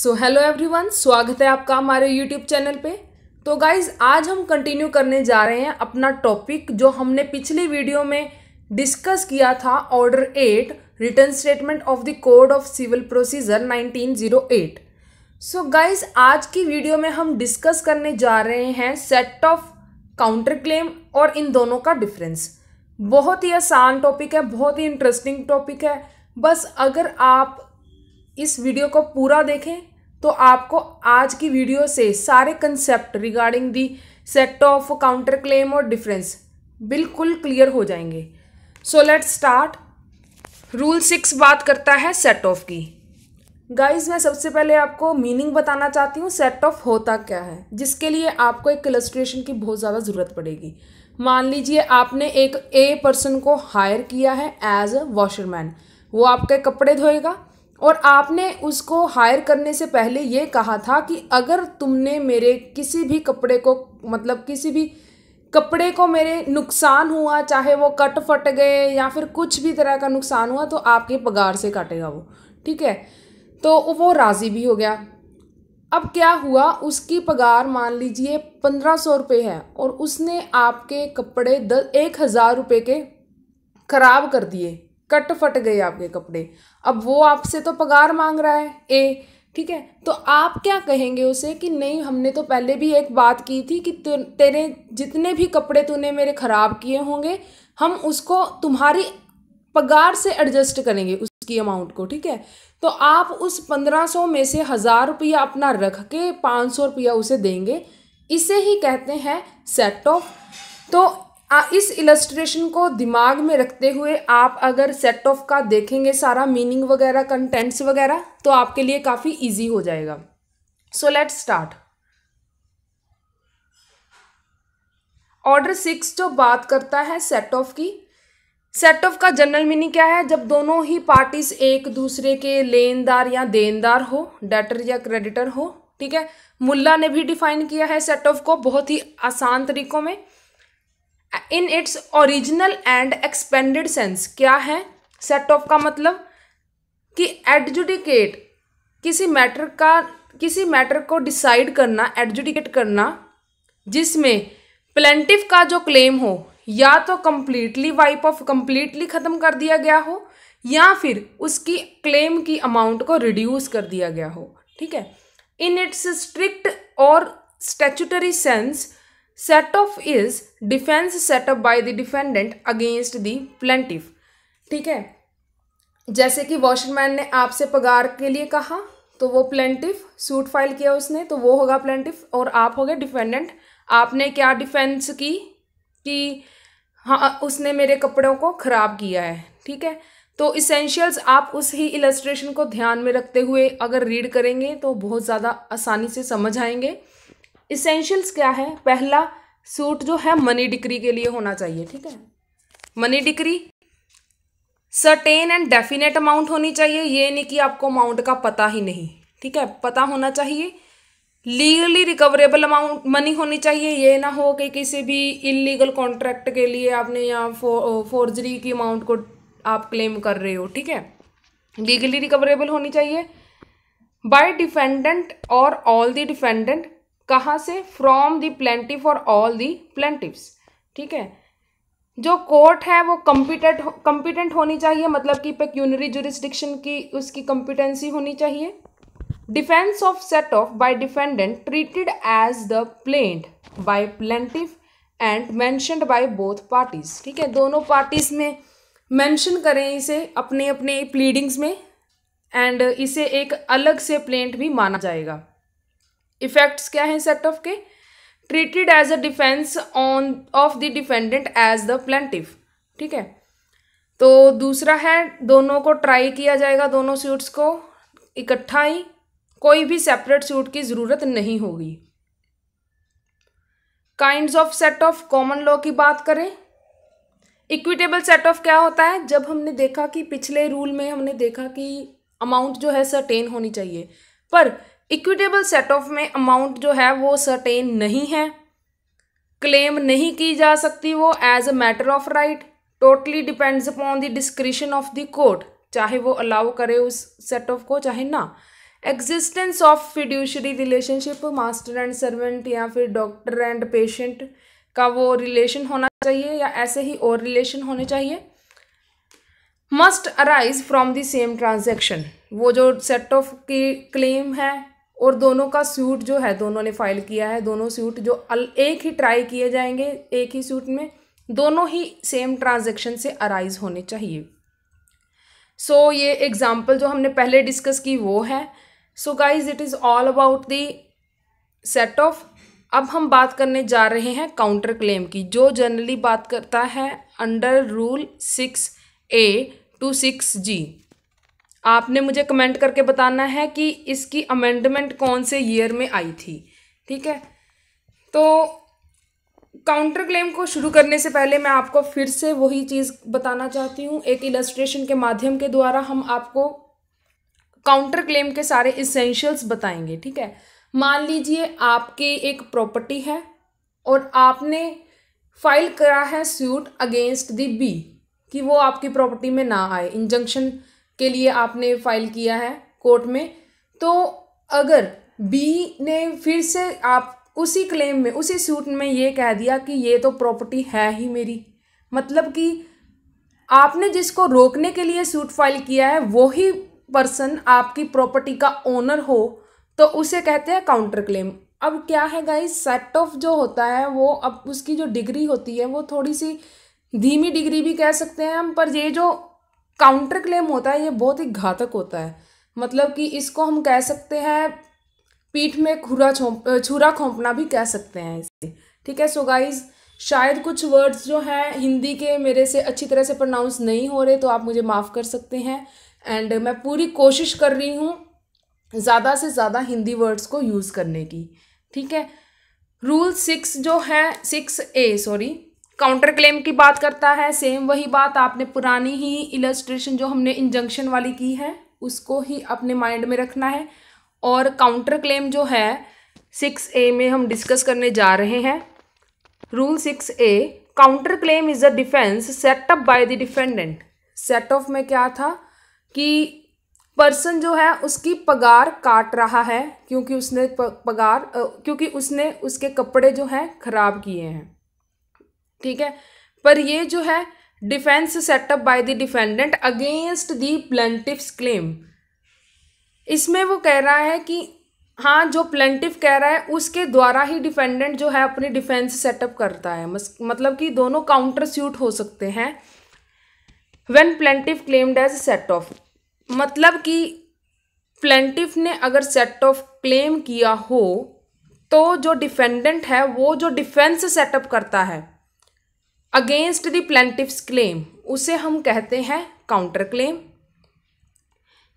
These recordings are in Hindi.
सो हेलो एवरीवन स्वागत है आपका हमारे यूट्यूब चैनल पे तो गाइज आज हम कंटिन्यू करने जा रहे हैं अपना टॉपिक जो हमने पिछली वीडियो में डिस्कस किया था order eight return statement of the code of civil procedure 1908 so so guys आज की वीडियो में हम डिस्कस करने जा रहे हैं सेट ऑफ काउंटर क्लेम और इन दोनों का डिफरेंस बहुत ही आसान टॉपिक है बहुत ही इंटरेस्टिंग टॉपिक है बस अगर आप इस वीडियो को पूरा देखें तो आपको आज की वीडियो से सारे concept regarding the set off counter claim और डिफरेंस बिल्कुल क्लियर हो जाएंगे so let start rule six बात करता है सेट ऑफ की गाइज मैं सबसे पहले आपको मीनिंग बताना चाहती हूँ सेट ऑफ होता क्या है जिसके लिए आपको एक कलस्ट्रेशन की बहुत ज़्यादा ज़रूरत पड़ेगी मान लीजिए आपने एक ए पर्सन को हायर किया है एज अ वॉशरमैन वो आपके कपड़े धोएगा और आपने उसको हायर करने से पहले ये कहा था कि अगर तुमने मेरे किसी भी कपड़े को मतलब किसी भी कपड़े को मेरे नुकसान हुआ चाहे वो कट फट गए या फिर कुछ भी तरह का नुकसान हुआ तो आपके पगार से काटेगा वो ठीक है तो वो राज़ी भी हो गया अब क्या हुआ उसकी पगार मान लीजिए पंद्रह सौ रुपये है और उसने आपके कपड़े दस एक हज़ार रुपये के ख़राब कर दिए कट फट गए आपके कपड़े अब वो आपसे तो पगार मांग रहा है ए ठीक है तो आप क्या कहेंगे उसे कि नहीं हमने तो पहले भी एक बात की थी कि तेरे जितने भी कपड़े तूने मेरे ख़राब किए होंगे हम उसको तुम्हारी पगार से एडजस्ट करेंगे उसकी अमाउंट को ठीक है तो आप उस पंद्रह सौ में से हज़ार रुपया अपना रख के पाँच सौ रुपया उसे देंगे इसे ही कहते हैं सेट ऑफ तो आ, इस इलस्ट्रेशन को दिमाग में रखते हुए आप अगर सेट ऑफ का देखेंगे सारा मीनिंग वगैरह कंटेंट्स वगैरह तो आपके लिए काफ़ी इजी हो जाएगा so let start order six जो बात करता है सेट ऑफ की सेट ऑफ का जनरल मीनिंग क्या है जब दोनों ही पार्टीज एक दूसरे के लेनदार या देनदार हो डेटर या क्रेडिटर हो ठीक है मुल्ला ने भी डिफाइन किया है सेट ऑफ को बहुत ही आसान तरीकों में in its original and expanded sense क्या है सेट ऑफ का मतलब कि एडजुडिकेट किसी मैटर का किसी मैटर को डिसाइड करना एडजुडिकेट करना जिसमें प्लेंटिव का जो क्लेम हो या तो कम्प्लीटली वाइप ऑफ कम्प्लीटली ख़त्म कर दिया गया हो या फिर उसकी क्लेम की अमाउंट को रिड्यूस कर दिया गया हो ठीक है इन इट्स स्ट्रिक्ट और statutory sense set off is defence setup by the defendant against the plaintiff ठीक है जैसे कि वॉशरमैन ने आपसे पगार के लिए कहा तो वो प्लेंटिव सूट फाइल किया उसने तो वो होगा प्लेंटिव और आप हो गए डिफेंडेंट आपने क्या डिफेंस की कि हाँ उसने मेरे कपड़ों को ख़राब किया है ठीक है तो इसेंशियल्स आप उस ही इलस्ट्रेशन को ध्यान में रखते हुए अगर रीड करेंगे तो बहुत ज़्यादा आसानी से समझ आएंगे इसेंशियल्स क्या है पहला सूट जो है मनी डिक्री के लिए होना चाहिए ठीक है money decree certain and definite amount होनी चाहिए ये नहीं कि आपको अमाउंट का पता ही नहीं ठीक है पता होना चाहिए लीगली रिकवरेबल अमाउंट मनी होनी चाहिए ये ना हो कि किसी भी इलीगल कॉन्ट्रैक्ट के लिए आपने यहाँ फो, फोर्जरी की अमाउंट को आप क्लेम कर रहे हो ठीक है लीगली रिकवरेबल होनी चाहिए बाय डिफेंडेंट और ऑल द डिफेंडेंट कहाँ से फ्रॉम द प्लेंटिव और ऑल दी प्लेंटिवस ठीक है जो कोर्ट है वो कम्पिटेंट कम्पिटेंट होनी चाहिए मतलब कि पेक्यूनरी जुरिस्डिक्शन की उसकी कम्पिटेंसी होनी चाहिए defence of set off by defendant treated as the plaint by plaintiff and mentioned by both parties ठीक है दोनों पार्टीज में मैंशन करें इसे अपने अपने प्लीडिंग्स में एंड इसे एक अलग से प्लेंट भी माना जाएगा इफेक्ट्स क्या हैं सेट ऑफ के treated as a defence on of the defendant as the plaintiff ठीक है तो दूसरा है दोनों को ट्राई किया जाएगा दोनों सूट्स को इकट्ठा ही कोई भी सेपरेट सूट की ज़रूरत नहीं होगी kind of set off common law की बात करें इक्विटेबल सेट ऑफ क्या होता है जब हमने देखा कि पिछले रूल में हमने देखा कि अमाउंट जो है सर्टेन होनी चाहिए पर इक्विटेबल सेट ऑफ में अमाउंट जो है वो सर्टेन नहीं है क्लेम नहीं की जा सकती वो as a matter of right totally depends upon the discretion of the court चाहे वो अलाउ करे उस सेट ऑफ को चाहे ना existence of fiduciary relationship master and servant या फिर डॉक्टर एंड पेशेंट का वो रिलेशन होना चाहिए या ऐसे ही और रिलेशन होने चाहिए must arise from the same transaction वो जो सेट ऑफ की क्लेम है और दोनों का सूट जो है दोनों ने फाइल किया है दोनों सूट जो अल एक ही ट्राई किए जाएंगे एक ही सूट में दोनों ही सेम ट्रांजेक्शन से अराइज होने चाहिए सो so, ये एग्ज़ाम्पल जो हमने पहले डिस्कस की वो है so guys it is all about the set off अब हम बात करने जा रहे हैं काउंटर क्लेम की जो जनरली बात करता है under rule six A two six G आपने मुझे कमेंट करके बताना है कि इसकी अमेंडमेंट कौन से ईयर में आई थी ठीक है तो काउंटर क्लेम को शुरू करने से पहले मैं आपको फिर से वही चीज़ बताना चाहती हूँ एक इलस्ट्रेशन के माध्यम के द्वारा हम आपको काउंटर क्लेम के सारे इसेंशियल्स बताएंगे ठीक है मान लीजिए आपकी एक प्रॉपर्टी है और आपने फाइल करा है सूट अगेंस्ट दी बी कि वो आपकी प्रॉपर्टी में ना आए इंजंक्शन के लिए आपने फाइल किया है कोर्ट में तो अगर बी ने फिर से आप उसी क्लेम में उसी सूट में ये कह दिया कि ये तो प्रॉपर्टी है ही मेरी मतलब कि आपने जिसको रोकने के लिए सूट फाइल किया है वो ही पर्सन आपकी प्रॉपर्टी का ओनर हो तो उसे कहते हैं काउंटर क्लेम अब क्या है गाइस सेट ऑफ जो होता है वो अब उसकी जो डिग्री होती है वो थोड़ी सी धीमी डिग्री भी कह सकते हैं हम पर ये जो काउंटर क्लेम होता है ये बहुत ही घातक होता है मतलब कि इसको हम कह सकते हैं पीठ में खुरा छोप छुरा खोपना भी कह सकते हैं इसे ठीक है सो गाइज शायद कुछ वर्ड्स जो हैं हिंदी के मेरे से अच्छी तरह से प्रोनाउंस नहीं हो रहे तो आप मुझे माफ़ कर सकते हैं एंड मैं पूरी कोशिश कर रही हूँ ज़्यादा से ज़्यादा हिंदी वर्ड्स को यूज़ करने की ठीक है रूल सिक्स जो है six A sorry counter claim की बात करता है सेम वही बात आपने पुरानी ही इलस्ट्रेशन जो हमने इंजंक्शन वाली की है उसको ही अपने माइंड में रखना है और काउंटर क्लेम जो है सिक्स ए में हम डिस्कस करने जा रहे हैं rule six A counter claim is a defence setup by the defendant set off में क्या था कि पर्सन जो है उसकी पगार काट रहा है क्योंकि उसने पगार क्योंकि उसने उसके कपड़े जो हैं ख़राब किए हैं ठीक है पर ये जो है defence setup by the defendant against the plaintiff's claim इसमें वो कह रहा है कि हाँ जो प्लेंटिव कह रहा है उसके द्वारा ही डिफेंडेंट जो है अपनी डिफेंस सेटअप करता है मतलब कि दोनों काउंटर स्यूट हो सकते हैं when plaintiff claimed as set off मतलब कि प्लेंटिव ने अगर सेट ऑफ क्लेम किया हो तो जो डिफेंडेंट है वो जो डिफेंस सेटअप करता है अगेंस्ट द प्लेंटिव्स क्लेम उसे हम कहते हैं counter claim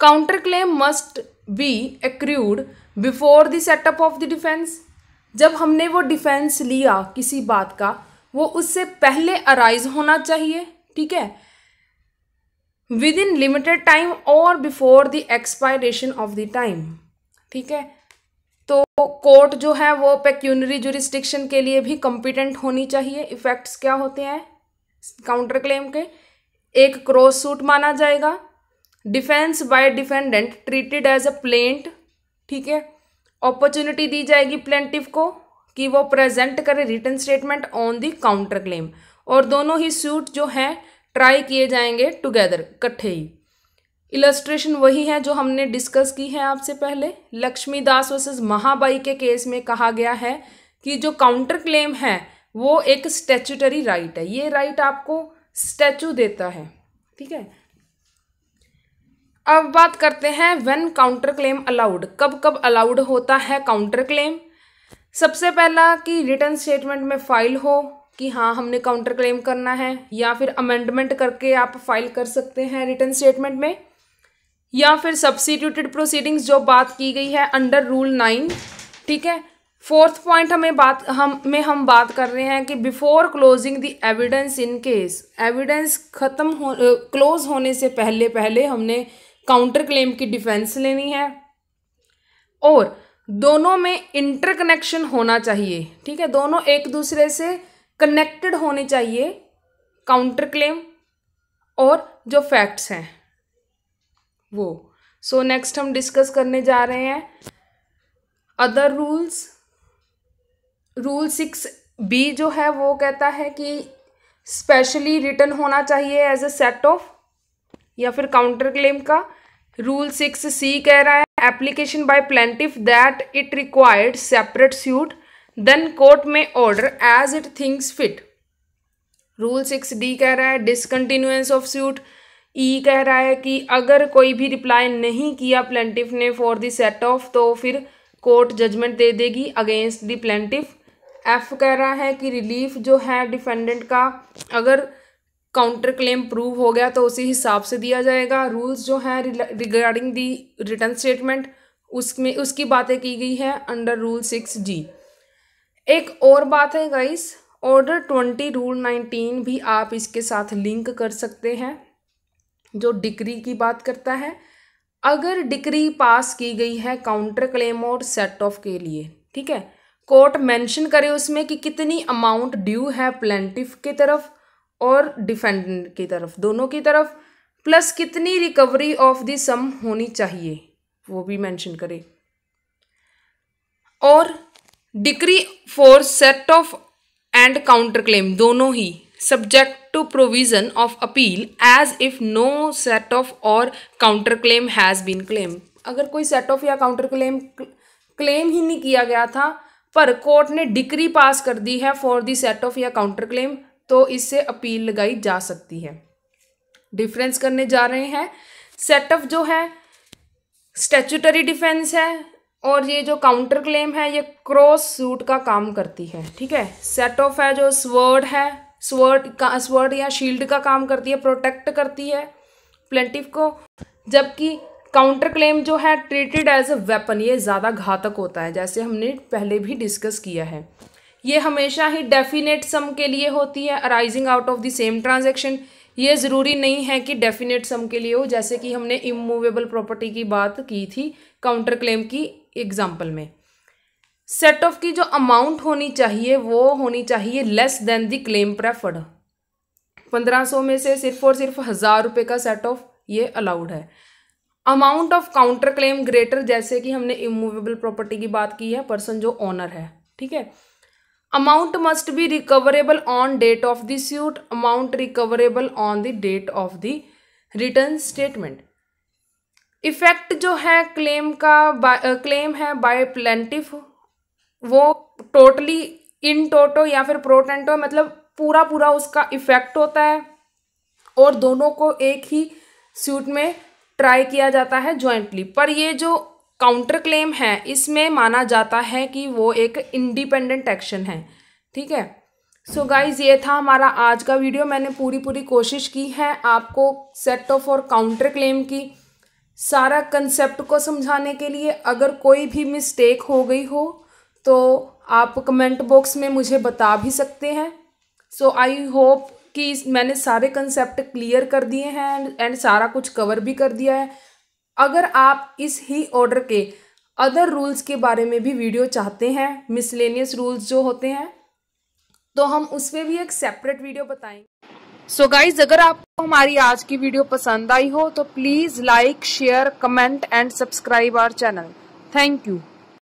counter claim must be accrued before the setup of the defence जब हमने वो डिफेंस लिया किसी बात का वो उससे पहले अराइज होना चाहिए ठीक है विद इन लिमिटेड टाइम और before the expiration of the time ठीक है तो कोर्ट जो है वो पेक्यूनरी जुरिस्टिक्शन के लिए भी कॉम्पिटेंट होनी चाहिए इफेक्ट्स क्या होते हैं काउंटर क्लेम के एक क्रॉस सूट माना जाएगा defence by defendant treated as a plaint ठीक है अपॉर्चुनिटी दी जाएगी प्लेंटिव को कि वो प्रेजेंट करे return statement on the counter claim और दोनों ही सूट जो हैं ट्राई किए जाएंगे टुगेदर इकट्ठे ही इलस्ट्रेशन वही है जो हमने डिस्कस की है आपसे पहले लक्ष्मी दास वर्सेस महाबाई के केस में कहा गया है कि जो काउंटर क्लेम है वो एक स्टैचूटरी राइट है ये राइट आपको स्टैचू देता है ठीक है अब बात करते हैं व्हेन काउंटर क्लेम अलाउड कब कब अलाउड होता है काउंटर क्लेम सबसे पहला कि रिटर्न स्टेटमेंट में फाइल हो कि हाँ हमने काउंटर क्लेम करना है या फिर अमेंडमेंट करके आप फाइल कर सकते हैं रिटर्न स्टेटमेंट में या फिर सब्सिट्यूटेड प्रोसीडिंग्स जो बात की गई है अंडर रूल नाइन ठीक है फोर्थ पॉइंट हमें बात हम में हम बात कर रहे हैं कि before closing the evidence in case evidence ख़त्म हो क्लोज होने से पहले पहले हमने काउंटर क्लेम की डिफेंस लेनी है और दोनों में इंटरकनेक्शन होना चाहिए ठीक है दोनों एक दूसरे से कनेक्टेड होने चाहिए काउंटर क्लेम और जो फैक्ट्स हैं वो सो so, नेक्स्ट हम डिस्कस करने जा रहे हैं other rules rule six B जो है वो कहता है कि स्पेशली रिटर्न होना चाहिए एज अ सेट ऑफ या फिर काउंटर क्लेम का रूल सिक्स सी कह रहा है application by plaintiff that it required separate suit then court में order as it thinks fit rule six D कह रहा है discontinuance of suit E e कह रहा है कि अगर कोई भी रिप्लाई नहीं किया प्लेंटिफ ने फॉर द सेट ऑफ तो फिर कोर्ट जजमेंट दे देगी अगेंस्ट द प्लेंटिफ एफ कह रहा है कि रिलीफ जो है डिफेंडेंट का अगर काउंटर क्लेम प्रूव हो गया तो उसी हिसाब से दिया जाएगा रूल्स जो हैं रिगार्डिंग दी रिटर्न स्टेटमेंट उसमें उसकी बातें की गई है अंडर रूल सिक्स जी एक और बात है guys order twenty rule nineteen भी आप इसके साथ लिंक कर सकते हैं जो डिक्री की बात करता है अगर डिक्री पास की गई है काउंटर क्लेम और सेट ऑफ के लिए ठीक है कोर्ट मेंशन करे उसमें कि कितनी अमाउंट ड्यू है प्लेंटिफ की तरफ और डिफेंडेंट की तरफ दोनों की तरफ प्लस कितनी रिकवरी ऑफ दी सम होनी चाहिए वो भी मेंशन करे और decree for set off and counter claim दोनों ही subject to provision of appeal as if no set of or counter claim has been claimed अगर कोई सेट ऑफ या काउंटर क्लेम क्लेम ही नहीं किया गया था पर कोर्ट ने decree पास कर दी है फॉर दी सेट ऑफ या काउंटर क्लेम तो इससे अपील लगाई जा सकती है difference करने जा रहे हैं सेट ऑफ जो है statutory डिफेंस है और ये जो काउंटर क्लेम है ये क्रॉस सूट का काम करती है ठीक है सेट ऑफ है जो स्वर्ड है स्वर्ड का स्वर्ड या शील्ड का काम करती है प्रोटेक्ट करती है प्लेंटिव को जबकि काउंटर क्लेम जो है ट्रीटेड एज अ वेपन ये ज़्यादा घातक होता है जैसे हमने पहले भी डिस्कस किया है ये हमेशा ही डेफिनेट सम के लिए होती है arising out of the same transaction ये ज़रूरी नहीं है कि डेफिनेट सम के लिए हो जैसे कि हमने इमूवेबल प्रॉपर्टी की बात की थी काउंटर क्लेम की एग्जाम्पल में सेट ऑफ की जो अमाउंट होनी चाहिए वो होनी चाहिए less than the claim preferred पंद्रह सौ में से सिर्फ और सिर्फ हज़ार रुपये का सेट ऑफ ये अलाउड है amount of counter claim greater जैसे कि हमने इमूवेबल प्रॉपर्टी की बात की है पर्सन जो ऑनर है ठीक है amount must be recoverable on date of the suit amount recoverable on the date of the return statement effect जो है क्लेम का क्लेम है बाय प्लेंटिफ वो टोटली इन टोटो या फिर प्रोटेंटो मतलब पूरा पूरा उसका इफेक्ट होता है और दोनों को एक ही सूट में ट्राई किया जाता है जॉइंटली पर ये जो काउंटर क्लेम है इसमें माना जाता है कि वो एक इंडिपेंडेंट एक्शन है ठीक है सो so गाइज ये था हमारा आज का वीडियो मैंने पूरी पूरी कोशिश की है आपको सेट ऑफ और काउंटर क्लेम की सारा कंसेप्ट को समझाने के लिए अगर कोई भी मिस्टेक हो गई हो तो आप कमेंट बॉक्स में मुझे बता भी सकते हैं सो आई होप कि मैंने सारे कंसेप्ट क्लियर कर दिए हैं एंड एंड सारा कुछ कवर भी कर दिया है अगर आप इस ही ऑर्डर के अदर रूल्स के बारे में भी वीडियो चाहते हैं मिसलेनियस रूल्स जो होते हैं तो हम उस पर भी एक सेपरेट वीडियो बताएंगे सो so गाइज अगर आपको हमारी आज की वीडियो पसंद आई हो तो please like share comment and subscribe our channel thank you